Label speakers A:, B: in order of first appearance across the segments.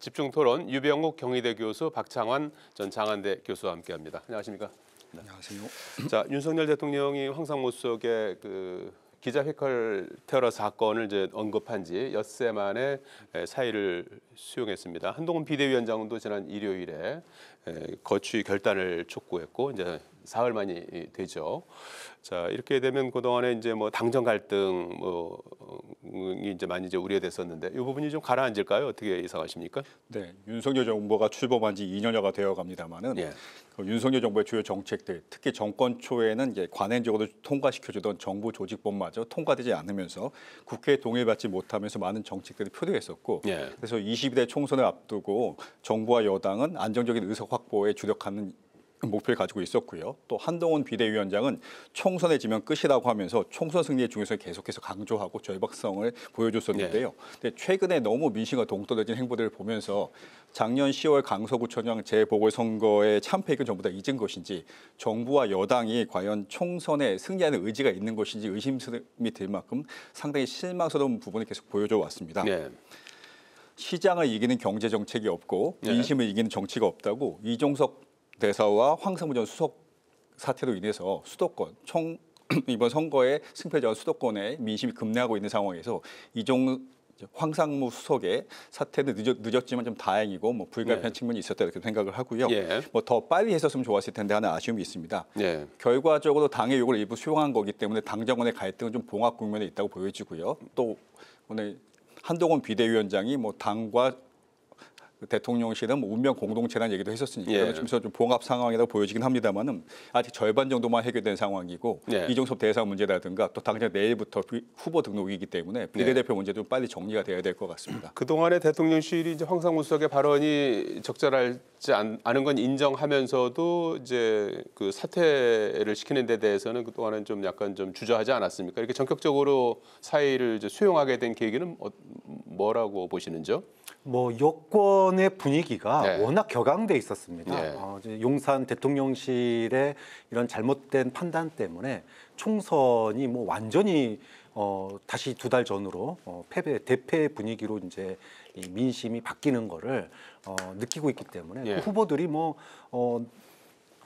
A: 집중 토론 유병욱 경희대 교수 박창환 전 장안대 교수와 함께합니다. 안녕하십니까? 네. 안녕하세요. 자 윤석열 대통령이 황상무 수석그 기자 회컬 테러 사건을 이제 언급한 지 엿새 만에 사의를 수용했습니다. 한동훈 비대위원장도 지난 일요일에 거취 결단을 촉구했고 이제 사흘 만이 예, 되죠. 자 이렇게 되면 그동안에 이제 뭐 당정 갈등 뭐이 이제 많이 이제 우려됐었는데 이 부분이 좀 가라앉을까요? 어떻게 예상하십니까?
B: 네, 윤석열 정부가 출범한 지 2년여가 되어갑니다만은 예. 그 윤석열 정부의 주요 정책들, 특히 정권 초에는 이제 관행적으로 통과시켜주던 정부 조직법마저 통과되지 않으면서 국회에 동의받지 못하면서 많은 정책들이 표류했었고, 예. 그래서 22대 총선을 앞두고 정부와 여당은 안정적인 의석 확보에 주력하는 목표를 가지고 있었고요. 또 한동훈 비대위원장은 총선에 지면 끝이라고 하면서 총선 승리의 중요성을 계속해서 강조하고 절박성을 보여줬었는데요. 네. 근데 최근에 너무 민심과 동떨어진 행보들을 보면서 작년 10월 강서구청장 재보궐선거에 참패액을 전부 다 잊은 것인지 정부와 여당이 과연 총선에 승리하는 의지가 있는 것인지 의심이 들 만큼 상당히 실망스러운 부분을 계속 보여줘 왔습니다. 네. 시장을 이기는 경제 정책이 없고 네. 민심을 네. 이기는 정치가 없다고 이종석 대사와 황성무 전 수석 사태로 인해서 수도권 총 이번 선거에 승패자 수도권에 민심이 급내하고 있는 상황에서 이종 황상무 수석의 사태는 늦었, 지만좀 다행이고 뭐 불가피한 네. 측면이 있었다 이렇게 생각을 하고요. 예. 뭐더 빨리 했었으면 좋았을 텐데 하는 아쉬움이 있습니다. 예. 결과적으로 당의 요구를 일부 수용한 거기 때문에 당정원의 갈등은 좀 봉합 국면에 있다고 보여지고요. 또 오늘 한동훈 비대위원장이 뭐 당과 대통령실은 뭐 운명 공동체라는 얘기도 했었으니까 예. 그래서 좀 봉합 상황이라고 보여지긴 합니다만은 아직 절반 정도만 해결된 상황이고 예. 이종섭 대상 문제라든가 또 당장 내일부터 후보 등록이기 때문에 비례대표 예. 문제도 빨리 정리가 돼야 될 것 같습니다.
A: 그동안에 대통령실이 이제 황상무 수석의 발언이 적절하지 않, 않은 건 인정하면서도 이제 그 사퇴를 시키는 데 대해서는 그 동안은 좀 약간 좀 주저하지 않았습니까? 이렇게 전격적으로 사의를 이제 수용하게 된 계기는 어, 뭐라고 보시는지요?
C: 뭐 여권의 분위기가 네. 워낙 격앙돼 있었습니다. 네. 어, 용산 대통령실의 이런 잘못된 판단 때문에 총선이 뭐 완전히 어, 다시 두 달 전으로 어, 패배 대패 분위기로 이제 이 민심이 바뀌는 거를 어, 느끼고 있기 때문에 네. 후보들이 뭐 어,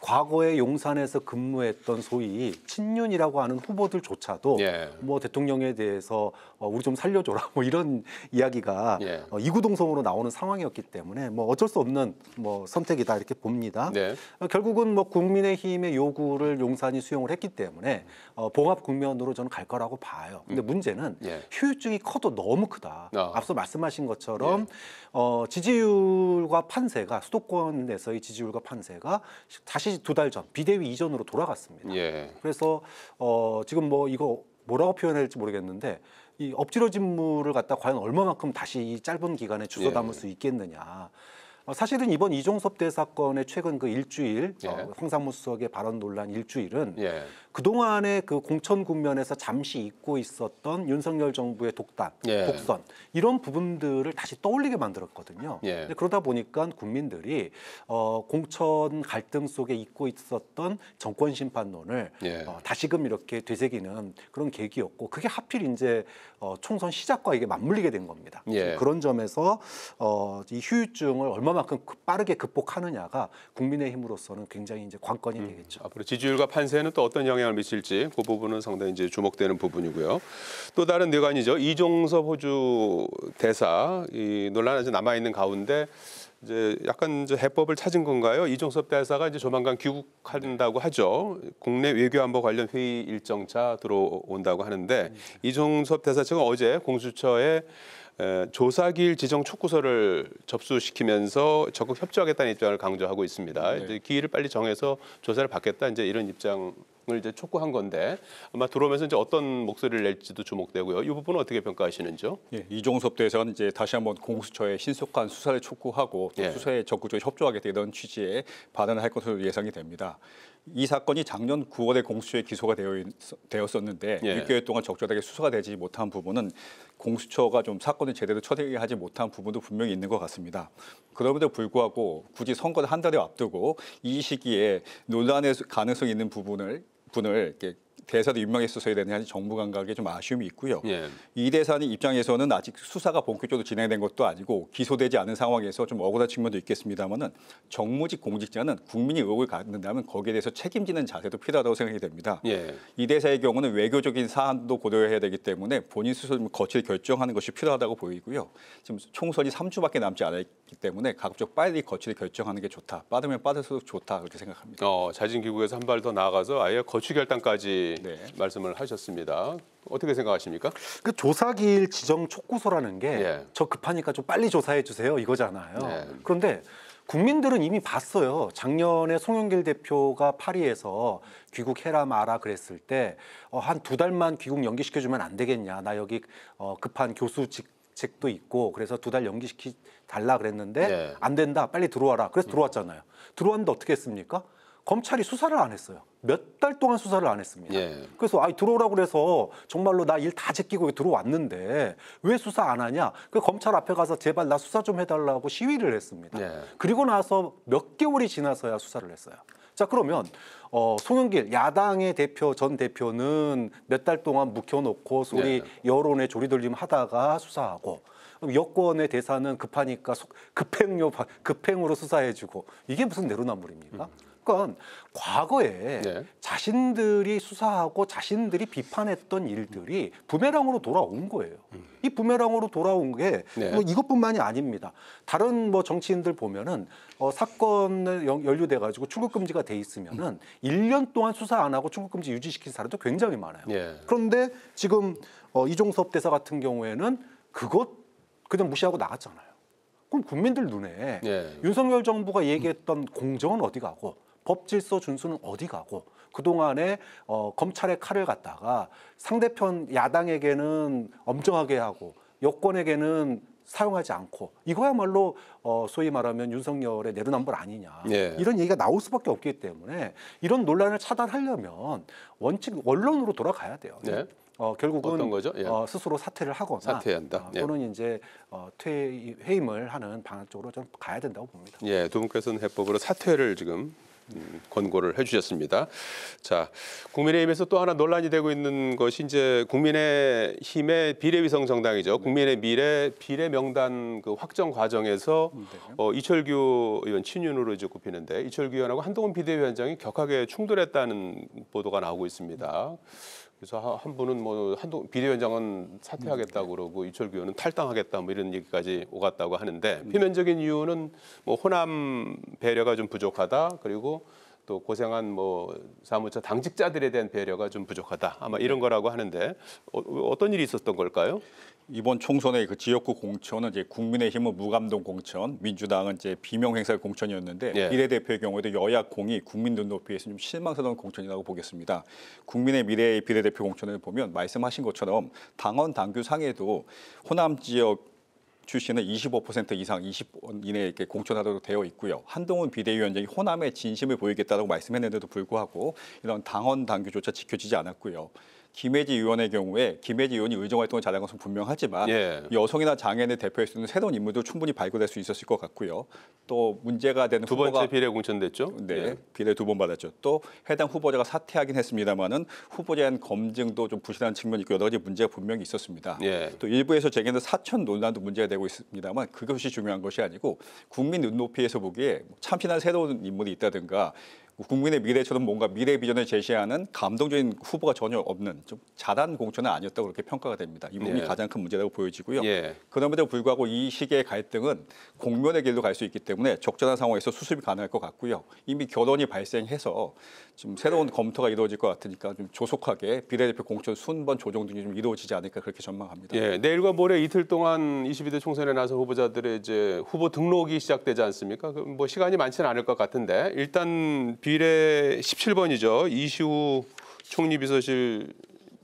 C: 과거에 용산에서 근무했던 소위 친윤이라고 하는 후보들조차도 예. 뭐 대통령에 대해서 어, 우리 좀 살려줘라 뭐 이런 이야기가 예. 어, 이구동성으로 나오는 상황이었기 때문에 뭐 어쩔 수 없는 뭐 선택이다 이렇게 봅니다. 네. 어, 결국은 뭐 국민의힘의 요구를 용산이 수용을 했기 때문에 어, 봉합 국면으로 저는 갈 거라고 봐요. 근데 음. 문제는 예. 효율증이 커도 너무 크다. 어. 앞서 말씀하신 것처럼 예. 어, 지지율과 판세가 수도권에서의 지지율과 판세가 다시 사두달전 비대위 이전으로 돌아갔습니다. 예. 그래서 어, 지금 뭐 이거 뭐라고 표현해야 할지 모르겠는데 이 엎질러진 물을 갖다 과연 얼마만큼 다시 이 짧은 기간에 주워 예. 담을 수 있겠느냐. 어, 사실은 이번 이종섭 대사건의 최근 그 일주일 어, 예. 어, 황상무 수석의 발언 논란 일주일은 예. 그동안의 그 공천 국면에서 잠시 잊고 있었던 윤석열 정부의 독단, 예. 독선 이런 부분들을 다시 떠올리게 만들었거든요. 예. 근 그러다 보니까 국민들이 어, 공천 갈등 속에 잊고 있었던 정권 심판론을 예. 어, 다시금 이렇게 되새기는 그런 계기였고 그게 하필 이제 어, 총선 시작과 이게 맞물리게 된 겁니다. 예. 그런 점에서 어, 이 휴유증을 얼마 얼마만큼 그 빠르게 극복하느냐가 국민의힘으로서는 굉장히 이제 관건이 음, 되겠죠.
A: 앞으로 지지율과 판세는또 어떤 영향을 미칠지 그 부분은 상당히 이제 주목되는 부분이고요. 또 다른 내관이죠. 네 이종섭 호주 대사 이 논란 아 남아 있는 가운데 이제 약간 이제 해법을 찾은 건가요? 이종섭 대사가 이제 조만간 귀국한다고 하죠. 국내 외교안보 관련 회의 일정차 들어온다고 하는데 음. 이종섭 대사 측은 어제 공수처에 조사길 지정 촉구서를 접수시키면서 적극 협조하겠다는 입장을 강조하고 있습니다. 네. 이제 기일을 빨리 정해서 조사를 받겠다 이제 이런 입장을 이제 촉구한 건데 아마 들어오면서 이제 어떤 목소리를 낼지도
B: 주목되고요. 이 부분은 어떻게 평가하시는지요? 예, 이종섭 대사는 이제 다시 한번 공수처에 신속한 수사를 촉구하고 또 예. 수사에 적극적으로 협조하게 되는 취지의 반응을 할 것으로 예상이 됩니다. 이 사건이 작년 9월에 공수처에 기소가 되어, 있, 되었었는데 예. 6개월 동안 적절하게 수사가 되지 못한 부분은 공수처가 좀 사건을 제대로 처리하지 못한 부분도 분명히 있는 것 같습니다. 그럼에도 불구하고 굳이 선거를 한 달에 앞두고 이 시기에 논란의 가능성이 있는 부분을 분을 이렇게 대사도 유명했었어야 되는데 정부 감각에 좀 아쉬움이 있고요. 예. 이 대사는 입장에서는 아직 수사가 본격적으로 진행된 것도 아니고 기소되지 않은 상황에서 좀 억울한 측면도 있겠습니다만은 정무직 공직자는 국민이 의혹을 갖는다면 거기에 대해서 책임지는 자세도 필요하다고 생각이 됩니다. 예. 이 대사의 경우는 외교적인 사안도 고려해야 되기 때문에 본인 스스로 거칠 결정하는 것이 필요하다고 보이고요. 지금 총선이 3주밖에 남지 않았기 때문에 가급적 빨리 거칠이 결정하는 게 좋다. 빠르면 빠를수록 좋다 그렇게 생각합니다.
A: 어, 자진기구에서 한 발 더 나아가서 아예 거취 결단까지 네. 네. 말씀을 하셨습니다. 어떻게 생각하십니까?
C: 그 조사기일 지정 촉구서라는 게저 예. 급하니까 좀 빨리 조사해 주세요 이거잖아요. 네. 그런데 국민들은 이미 봤어요. 작년에 송영길 대표가 파리에서 귀국해라 마라 그랬을 때 한두 어, 달만 귀국 연기시켜주면 안 되겠냐. 나 여기 어, 급한 교수직 책도 있고 그래서 두 달 연기시키 달라 그랬는데 네. 안 된다 빨리 들어와라 그래서 음. 들어왔잖아요 들어왔는데 어떻게 했습니까 검찰이 수사를 안 했어요. 몇 달 동안 수사를 안 했습니다. 예. 그래서 아이 들어오라고 그래서 정말로 나 일 다 제끼고 들어왔는데 왜 수사 안 하냐? 그 검찰 앞에 가서 제발 나 수사 좀 해달라고 시위를 했습니다. 예. 그리고 나서 몇 개월이 지나서야 수사를 했어요. 자 그러면 어, 송영길 야당의 대표 전 대표는 몇 달 동안 묵혀놓고 소리 예. 여론에 조리돌림 하다가 수사하고 여권의 대사는 급하니까 급행요 급행으로 수사해주고 이게 무슨 내로남불입니까? 음. 사건 과거에 네. 자신들이 수사하고 자신들이 비판했던 일들이 부메랑으로 돌아온 거예요. 음. 이 부메랑으로 돌아온 게뭐 네. 이것뿐만이 아닙니다. 다른 뭐 정치인들 보면은 어, 사건에 연루돼 가지고 출국 금지가 돼 있으면은 음. 1년 동안 수사 안 하고 출국 금지 유지시킨 사례도 굉장히 많아요. 예. 그런데 지금 어, 이종섭 대사 같은 경우에는 그것 그냥 무시하고 나갔잖아요. 그럼 국민들 눈에 예. 윤석열 정부가 얘기했던 공정은 어디 가고 법 질서 준수는 어디 가고 그동안에 어, 검찰의 칼을 갖다가 상대편 야당에게는 엄정하게 하고 여권에게는 사용하지 않고 이거야말로 어, 소위 말하면 윤석열의 내로남불 아니냐 예. 이런 얘기가 나올 수밖에 없기 때문에 이런 논란을 차단하려면 원칙 원론으로 돌아가야 돼요. 예. 어, 결국은 예. 어, 스스로 사퇴를 하거나 사퇴한다. 어, 예. 또는 이제 어, 퇴임을 하는 방향 쪽으로 좀 가야 된다고 봅니다.
A: 예, 두 분께서는 해법으로 사퇴를 지금 권고를 해주셨습니다. 자, 국민의힘에서 또 하나 논란이 되고 있는 것이 이제 국민의힘의 비례위성 정당이죠. 국민의 미래 비례 명단 그 확정 과정에서 네. 어, 이철규 의원 친윤으로 이제 꼽히는데 이철규 의원하고 한동훈 비대위원장이 격하게 충돌했다는 보도가 나오고 있습니다. 그래서 한 분은 뭐 한동 비대위원장은 사퇴하겠다고 네. 그러고 이철규 의원은 탈당하겠다 뭐 이런 얘기까지 오갔다고 하는데 음. 표면적인 이유는 뭐 호남 배려가 좀 부족하다 그리고 또 고생한 뭐 사무처 당직자들에 대한 배려가 좀 부족하다. 아마 이런 거라고 하는데 어, 떤
B: 일이 있었던 걸까요? 이번 총선의 그 지역구 공천은 이제 국민의힘은 무감동 공천, 민주당은 이제 비명 행사 공천이었는데 예. 비례대표의 경우에도 여야 공이 국민 눈높이에서 좀 실망스러운 공천이라고 보겠습니다. 국민의 미래의 비례대표 공천을 보면 말씀하신 것처럼 당원 당규 상에도 호남 지역 출신은 25% 이상 20원 이내에 이렇게 공천하도록 되어 있고요. 한동훈 비대위원장이 호남의 진심을 보이겠다고 말씀했는데도 불구하고 이런 당헌 당규조차 지켜지지 않았고요. 김혜지 의원의 경우에 김혜지 의원이 의정 활동을 잘한 것은 분명하지만 예. 여성이나 장애인을 대표할 수 있는 새로운 인물도 충분히 발굴될수 있었을 것 같고요. 또 문제가 되는 두 번째 비례 공천됐죠. 네, 예. 비례 두 번 받았죠. 또 해당 후보자가 사퇴하긴 했습니다만은 후보자에 대한 검증도 좀 부실한 측면이 있고 여러 가지 문제가 분명히 있었습니다. 예. 또 일부에서 제기하는 사천 논란도 문제가 되고 있습니다만 그것이 중요한 것이 아니고 국민 눈높이에서 보기에 참신한 새로운 인물이 있다든가 국민의 미래처럼 뭔가 미래 비전을 제시하는 감동적인 후보가 전혀 없는 좀 자단 공천은 아니었다고 그렇게 평가가 됩니다. 이 부분이 예. 가장 큰 문제라고 보여지고요. 예. 그럼에도 불구하고 이 시기의 갈등은 공면의 길로 갈수 있기 때문에 적절한 상황에서 수습이 가능할 것 같고요. 이미 결론이 발생해서 좀 새로운 검토가 이루어질 것 같으니까 좀 조속하게 비례대표 공천 순번 조정 등이 좀 이루어지지 않을까 그렇게 전망합니다.
A: 예, 내일과 모레 이틀 동안 22대 총선에 나선 후보자들의 이제 후보 등록이 시작되지 않습니까? 뭐 시간이 많지는 않을 것 같은데 일단 비례 17번이죠. 이시우 총리 비서실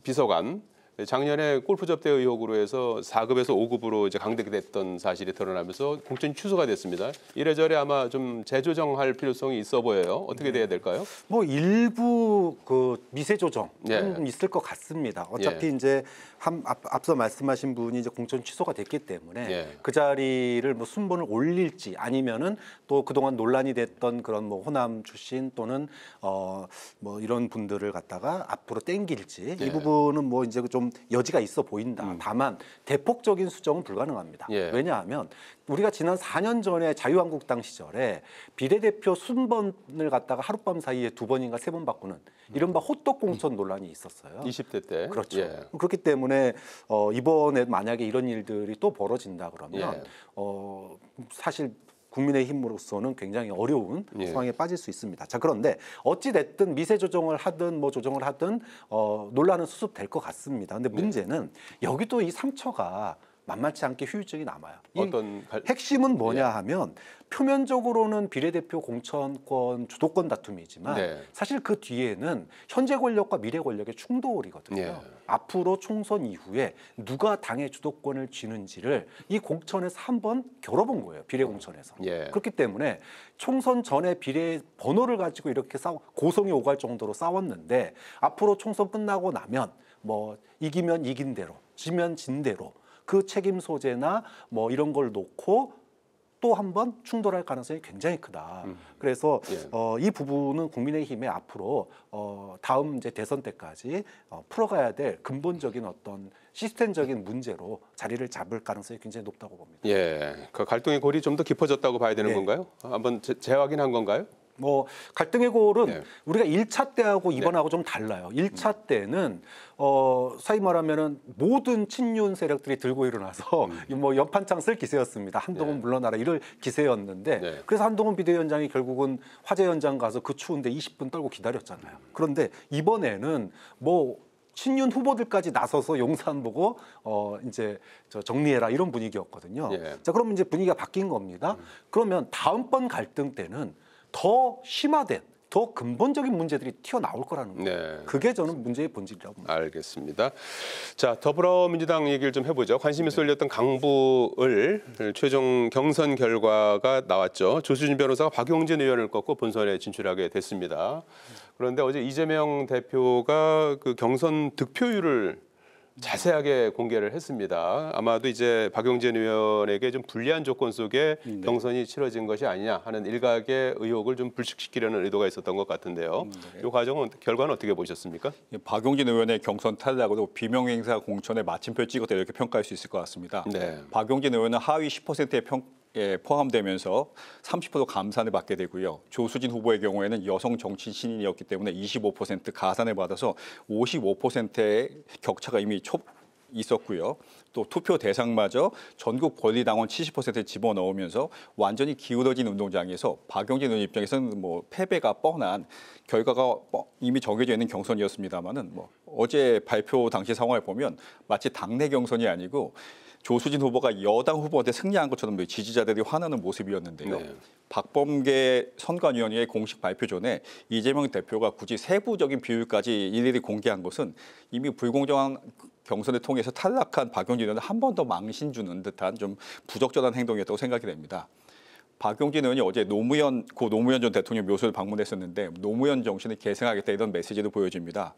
A: 비서관 네, 작년에 골프 접대 의혹으로 해서 4급에서 5급으로 이제 강등됐던 사실이 드러나면서 공천 취소가 됐습니다. 이래저래 아마 좀 재조정할 필요성이 있어 보여요. 어떻게 돼야 될까요?
B: 뭐
C: 일부 그 미세 조정 예. 네. 있을 것 같습니다. 어차피 예. 이제 한 앞, 서 말씀하신 분이 이제 공천 취소가 됐기 때문에 예. 그 자리를 뭐 순번을 올릴지 아니면은 또 그동안 논란이 됐던 그런 뭐 호남 출신 또는 어 뭐 이런 분들을 갖다가 앞으로 땡길지 이 예. 부분은 뭐 이제 좀 여지가 있어 보인다. 음. 다만 대폭적인 수정은 불가능합니다. 예. 왜냐하면 우리가 지난 4년 전에 자유한국당 시절에 비례대표 순번을 갖다가 하룻밤 사이에 두 번인가 세 번 바꾸는 음. 이른바 호떡 공천 논란이 있었어요. 20대 때. 그렇죠. 예. 그렇기 때문에 어, 이번에 만약에 이런 일들이 또 벌어진다 그러면 예. 어, 사실 국민의힘으로서는 굉장히 어려운 예. 상황에 빠질 수 있습니다. 자 그런데 어찌 됐든 미세 조정을 하든 뭐 조정을 하든 어, 논란은 수습될 것 같습니다. 근데 네. 문제는 여기 도이 상처가 만만치 않게 후유증이 남아요. 어떤 갈... 핵심은 뭐냐 예. 하면 표면적으로는 비례대표 공천권 주도권 다툼이지만 네. 사실 그 뒤에는 현재 권력과 미래 권력의 충돌이거든요. 네. 앞으로 총선 이후에 누가 당의 주도권을 쥐는지를 이 공천에서 한 번 겨뤄본 거예요. 비례 공천에서. 네. 그렇기 때문에 총선 전에 비례 번호를 가지고 이렇게 싸워 고성이 오갈 정도로 싸웠는데 앞으로 총선 끝나고 나면 뭐 이기면 이긴 대로 지면 진 대로 그 책임 소재나 뭐 이런 걸 놓고 또 한 번 충돌할 가능성이 굉장히 크다. 음. 그래서 예. 어, 이 부분은 국민의힘에 앞으로 어, 다음 이제 대선 때까지 어, 풀어가야 될 근본적인 어떤 시스템적인 문제로 자리를 잡을 가능성이 굉장히 높다고 봅니다.
A: 예, 그 갈등의 골이 좀 더 깊어졌다고
C: 봐야 되는 예. 건가요? 한번 재, 재확인한 건가요? 뭐 갈등 의 골은 네. 우리가 1차 때하고 네. 이번하고 네. 좀 달라요. 1차 음. 때는 어 소위 말하면은 모든 친윤 세력들이 들고 일어나서 음. 뭐 연판창 쓸 기세였습니다. 한동훈 네. 물러나라 이럴 기세였는데 네. 그래서 한동훈 비대위원장이 결국은 화재 현장 가서 그 추운데 20분 떨고 기다렸잖아요. 그런데 이번에는 뭐 친윤 후보들까지 나서서 용산 보고 어 이제 저 정리해라 이런 분위기였거든요. 예. 자, 그러면 이제 분위기가 바뀐 겁니다. 음. 그러면 다음번 갈등 때는 더 심화된 더 근본적인 문제들이 튀어나올 거라는 거예요. 네. 그게 저는 문제의 본질이라고 봅니다. 알겠습니다. 자, 더불어민주당
A: 얘기를 좀 해보죠. 관심이 쏠렸던 강부을 최종 경선 결과가 나왔죠. 조수진 변호사가 박용진 의원을 꺾고 본선에 진출하게 됐습니다. 그런데 어제 이재명 대표가 그 경선 득표율을 자세하게 공개를 했습니다. 아마도 이제 박용진 의원에게 좀 불리한 조건 속에 음, 네. 경선이 치러진 것이 아니냐 하는 일각의 의혹을 좀 불식시키려는 의도가 있었던 것 같은데요. 음, 네. 이
B: 과정은 결과는 어떻게 보셨습니까? 예, 박용진 의원의 경선 탈락으로 비명 행사 공천에 마침표 찍었다 이렇게 평가할 수 있을 것 같습니다. 네. 박용진 의원은 하위 10%의 평, 예, 포함되면서 30% 감산을 받게 되고요. 조수진 후보의 경우에는 여성 정치 신인이었기 때문에 25% 가산을 받아서 55%의 격차가 이미 초, 있었고요. 또 투표 대상마저 전국 권리당원 70% 집어넣으면서 완전히 기울어진 운동장에서 박용진 의원 입장에서는 뭐 패배가 뻔한 결과가 이미 정해져 있는 경선이었습니다만은 뭐 어제 발표 당시 상황을 보면 마치 당내 경선이 아니고 조수진 후보가 여당 후보한테 승리한 것처럼 지지자들이 화나는 모습이었는데요. 네. 박범계 선관위원회 공식 발표 전에 이재명 대표가 굳이 세부적인 비율까지 일일이 공개한 것은 이미 불공정한 경선을 통해서 탈락한 박용진 의원을 한 번 더 망신 주는 듯한 좀 부적절한 행동이었다고 생각이 됩니다. 박용진 의원이 어제 노무현 고 노무현 전 대통령 묘소를 방문했었는데 노무현 정신을 계승하겠다 이런 메시지도 보여집니다.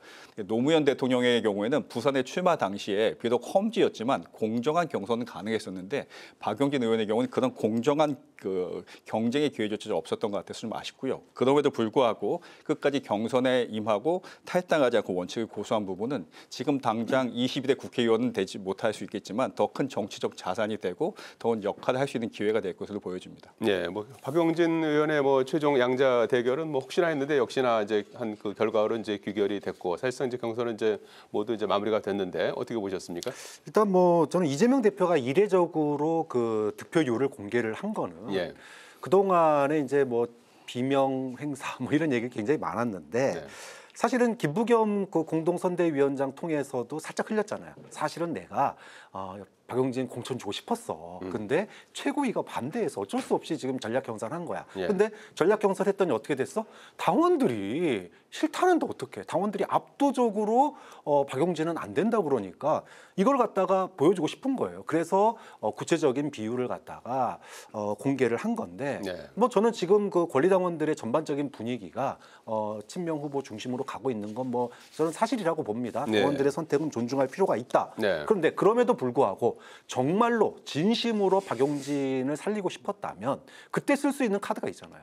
B: 노무현 대통령의 경우에는 부산에 출마 당시에 비록 험지였지만 공정한 경선은 가능했었는데 박용진 의원의 경우는 그런 공정한 그 경쟁의 기회조차 없었던 것 같아서 좀 아쉽고요. 그럼에도 불구하고 끝까지 경선에 임하고 탈당하지 않고 원칙을 고수한 부분은 지금 당장 22대 국회의원은 되지 못할 수 있겠지만 더 큰 정치적 자산이 되고 더 역할을 할 수 있는 기회가 될 것으로 보여집니다.
A: 네. 예, 뭐 박용진 의원의 뭐 최종 양자 대결은 뭐 혹시나 했는데 역시나 이제 한 그 결과로 이제 귀결이 됐고 사실상 이제 경선은 이제 모두 이제 마무리가 됐는데 어떻게 보셨습니까?
C: 일단 뭐 저는 이재명 대표가 이례적으로 그 득표율을 공개를 한 거는 예. 그 동안에 이제 뭐 비명 행사 뭐 이런 얘기 굉장히 많았는데. 네. 사실은 김부겸 그 공동선대위원장 통해서도 살짝 흘렸잖아요. 사실은 내가 어, 박용진 공천 주고 싶었어. 음. 근데 최고위가 반대해서 어쩔 수 없이 지금 전략 경선한 거야. 예. 근데 전략 경선했더니 어떻게 됐어? 당원들이 싫다는데 어떻게? 당원들이 압도적으로 어, 박용진은 안 된다 그러니까 이걸 갖다가 보여주고 싶은 거예요. 그래서 어, 구체적인 비율을 갖다가 어, 공개를 한 건데 예. 뭐 저는 지금 그 권리당원들의 전반적인 분위기가 어, 친명 후보 중심으로 가고 있는 건 뭐 저는 사실이라고 봅니다. 네. 당원들의 선택은 존중할 필요가 있다. 네. 그런데 그럼에도 불구하고 정말로 진심으로 박용진을 살리고 싶었다면 그때 쓸 수 있는 카드가 있잖아요.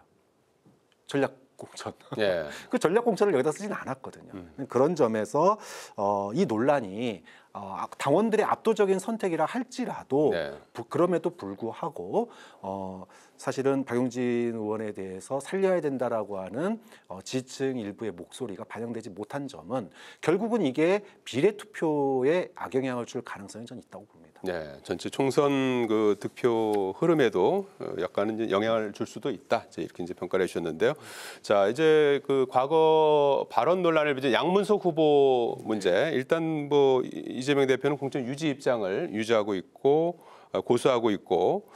C: 전략 공천. 예. 그 전략 공천을 여기다 쓰진 않았거든요. 음. 그런 점에서 어, 이 논란이 어, 아, 당원들의 압도적인 선택이라 할지라도 네. 그럼에도 불구하고 어, 사실은 박용진 의원에 대해서 살려야 된다라고 하는 어, 지층 일부의 목소리가 반영되지 못한 점은 결국은 이게 비례 투표에 악영향을 줄 가능성이 전 있다고 봅니다.
A: 네, 전체 총선 그 득표 흐름에도 어, 약간은 영향을 줄 수도 있다. 이제 이렇게 이제 평가를 해주셨는데요. 자, 이제 그 과거 발언 논란을 이제 양문석 후보 문제 일단 뭐 이, 이재명 대표는 공천 유지 입장을 유지하고 있고 어, 고수하고 있고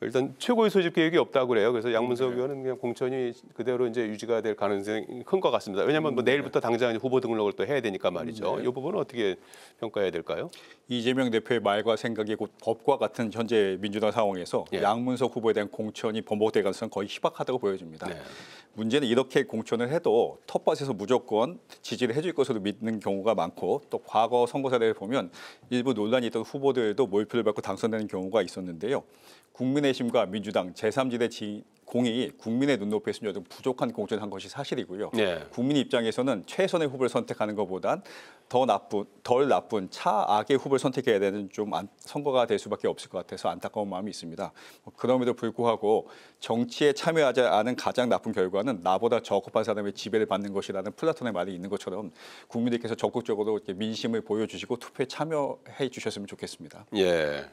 A: 일단 최고의 소집 계획이 없다고 그래요. 그래서 양문석 네. 의원은 그냥 공천이 그대로 이제 유지가 될 가능성이 큰 것 같습니다. 왜냐하면 뭐 음, 내일부터 네.
B: 당장 후보 등록을 또 해야 되니까 말이죠. 네. 이 부분은 어떻게 평가해야 될까요? 이재명 대표의 말과 생각이 곧 법과 같은 현재 민주당 상황에서 네. 양문석 후보에 대한 공천이 번복될 가능성은 거의 희박하다고 보여집니다. 네. 문제는 이렇게 공천을 해도 텃밭에서 무조건 지지를 해줄 것으로 믿는 경우가 많고 또 과거 선거 사례를 보면 일부 논란이 있던 후보들도 몰표를 받고 당선되는 경우가 있었는데요. 국민의힘과 민주당 제3지대 공이 국민의 눈높이에 숨겨둔 부족한 공천한 을 것이 사실이고요. 네. 국민 입장에서는 최선의 후보를 선택하는 것보단 더 나쁜, 덜 나쁜 차악의 후보를 선택해야 되는 좀 안, 선거가 될 수밖에 없을 것 같아서 안타까운 마음이 있습니다. 뭐 그럼에도 불구하고 정치에 참여하지 않은 가장 나쁜 결과는 나보다 적급한 사람의 지배를 받는 것이라는 플라톤의 말이 있는 것처럼 국민들께서 적극적으로 민심을 보여주시고 투표에 참여해 주셨으면 좋겠습니다.
A: 예.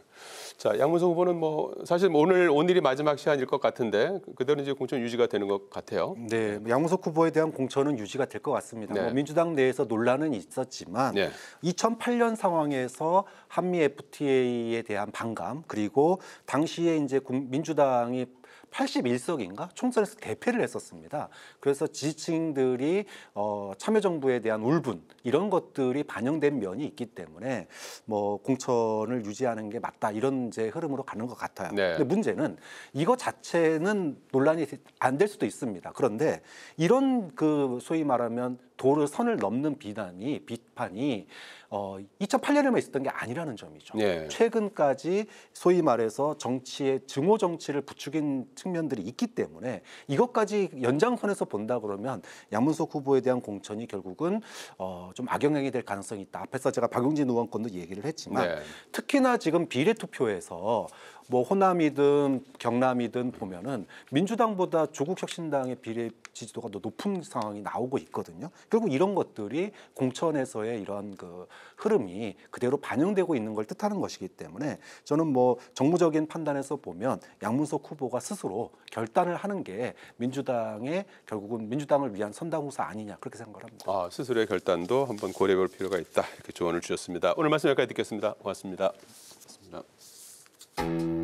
A: 자, 양문성 후보는 뭐 사실 오늘 오늘이 마지막 시간일 것
C: 같은데 그, 그대로 이제 공천 유지가 되는 것 같아요. 네, 양우석 후보에 대한 공천은 유지가 될 것 같습니다. 네. 뭐 민주당 내에서 논란은 있었지만 네. 2008년 상황에서 한미 FTA에 대한 반감 그리고 당시에 이제 민주당이 81석인가 총선에서 대패를 했었습니다. 그래서 지지층들이 어, 참여정부에 대한 울분 이런 것들이 반영된 면이 있기 때문에 뭐 공천을 유지하는 게 맞다 이런 이제 흐름으로 가는 것 같아요. 네. 근데 문제는 이거 자체는 논란이 안 될 수도 있습니다. 그런데 이런 그 소위 말하면 도로 선을 넘는 비난이 비판이 어 2008년에만 있었던 게 아니라는 점이죠. 예. 최근까지 소위 말해서 정치의 증오 정치를 부추긴 측면들이 있기 때문에 이것까지 연장선에서 본다 그러면 양문석 후보에 대한 공천이 결국은 어좀 악영향이 될 가능성이 있다. 앞에서 제가 박용진 의원 건도 얘기를 했지만 네. 특히나 지금 비례 투표에서 뭐 호남이든 경남이든 보면은 민주당보다 조국혁신당의 비례 지지도가 더 높은 상황이 나오고 있거든요. 결국 이런 것들이 공천에서의 이런 그 흐름이 그대로 반영되고 있는 걸 뜻하는 것이기 때문에 저는 뭐 정무적인 판단에서 보면 양문석 후보가 스스로 결단을 하는 게 민주당의 결국은 민주당을 위한 선당후사 아니냐 그렇게 생각을 합니다.
A: 아, 스스로의 결단도 한번 고려해볼 필요가 있다 이렇게 조언을 주셨습니다. 오늘 말씀 여기까지 듣겠습니다. 고맙습니다. 고맙습니다.